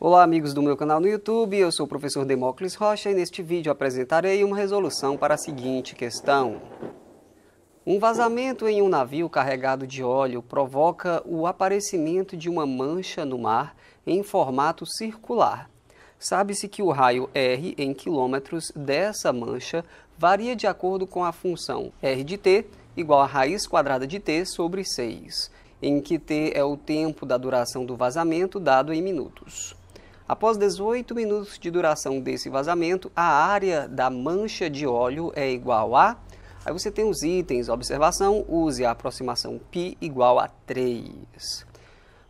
Olá amigos do meu canal no YouTube, eu sou o professor Demócles Rocha e neste vídeo apresentarei uma resolução para a seguinte questão. Um vazamento em um navio carregado de óleo provoca o aparecimento de uma mancha no mar em formato circular. Sabe-se que o raio R em quilômetros dessa mancha varia de acordo com a função R de t igual a raiz quadrada de t sobre 6, em que t é o tempo da duração do vazamento dado em minutos. Após 18 minutos de duração desse vazamento, a área da mancha de óleo é igual a. Aí você tem os itens, observação, use a aproximação π igual a 3.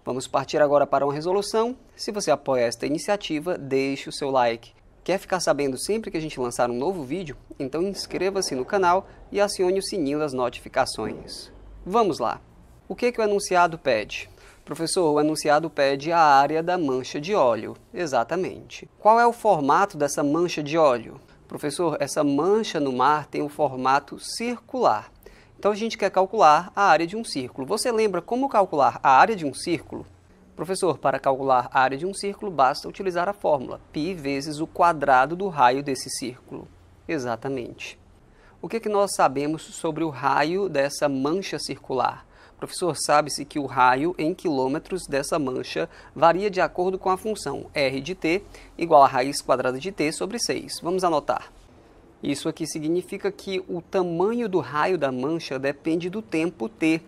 Vamos partir agora para uma resolução. Se você apoia esta iniciativa, deixe o seu like. Quer ficar sabendo sempre que a gente lançar um novo vídeo? Então inscreva-se no canal e acione o sininho das notificações. Vamos lá! O que, que o enunciado pede? Professor, o enunciado pede a área da mancha de óleo. Exatamente. Qual é o formato dessa mancha de óleo? Professor, essa mancha no mar tem o um formato circular. Então a gente quer calcular a área de um círculo. Você lembra como calcular a área de um círculo? Professor, para calcular a área de um círculo basta utilizar a fórmula π vezes o quadrado do raio desse círculo. Exatamente. O que, que nós sabemos sobre o raio dessa mancha circular? Professor, sabe-se que o raio em quilômetros dessa mancha varia de acordo com a função r de t igual a raiz quadrada de t sobre 6. Vamos anotar. Isso aqui significa que o tamanho do raio da mancha depende do tempo t.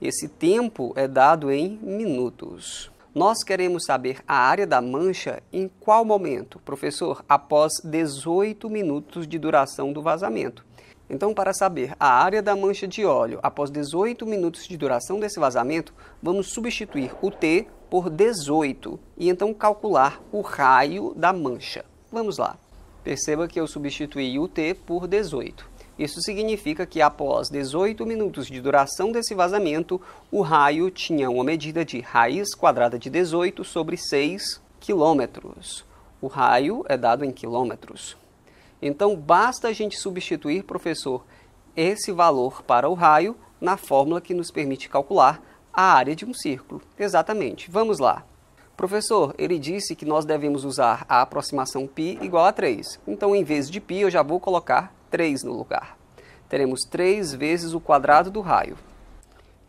Esse tempo é dado em minutos. Nós queremos saber a área da mancha em qual momento, professor? Após 18 minutos de duração do vazamento. Então, para saber a área da mancha de óleo após 18 minutos de duração desse vazamento, vamos substituir o T por 18 e então calcular o raio da mancha. Vamos lá. Perceba que eu substituí o T por 18. Isso significa que após 18 minutos de duração desse vazamento, o raio tinha uma medida de raiz quadrada de 18 sobre 6 quilômetros. O raio é dado em quilômetros. Então basta a gente substituir, professor, esse valor para o raio na fórmula que nos permite calcular a área de um círculo. Exatamente. Vamos lá. Professor, ele disse que nós devemos usar a aproximação π igual a 3. Então, em vez de π, eu já vou colocar 3 no lugar. Teremos 3 vezes o quadrado do raio.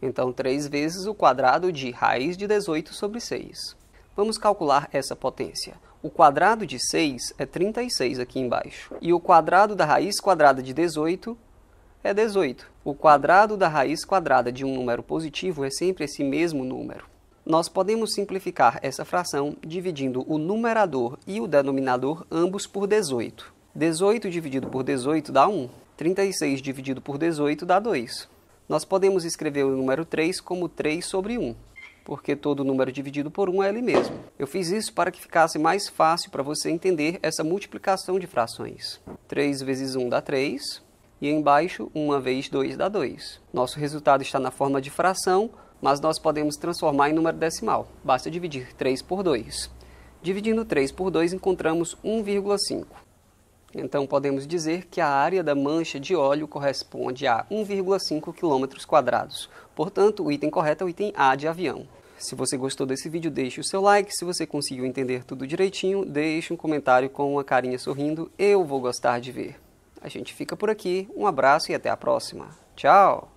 Então, 3 vezes o quadrado de raiz de 18 sobre 6. Vamos calcular essa potência. O quadrado de 6 é 36 aqui embaixo. E o quadrado da raiz quadrada de 18 é 18. O quadrado da raiz quadrada de um número positivo é sempre esse mesmo número. Nós podemos simplificar essa fração dividindo o numerador e o denominador ambos por 18. 18 dividido por 18 dá 1. 36 dividido por 18 dá 2. Nós podemos escrever o número 3 como 3 sobre 1 porque todo número dividido por 1 um é ele mesmo. Eu fiz isso para que ficasse mais fácil para você entender essa multiplicação de frações. 3 vezes 1 dá 3, e embaixo 1 vezes 2 dá 2. Nosso resultado está na forma de fração, mas nós podemos transformar em número decimal. Basta dividir 3 por 2. Dividindo 3 por 2, encontramos 1,5. Então podemos dizer que a área da mancha de óleo corresponde a 1,5 km quadrados. Portanto, o item correto é o item A de avião. Se você gostou desse vídeo, deixe o seu like. Se você conseguiu entender tudo direitinho, deixe um comentário com uma carinha sorrindo. Eu vou gostar de ver. A gente fica por aqui. Um abraço e até a próxima. Tchau!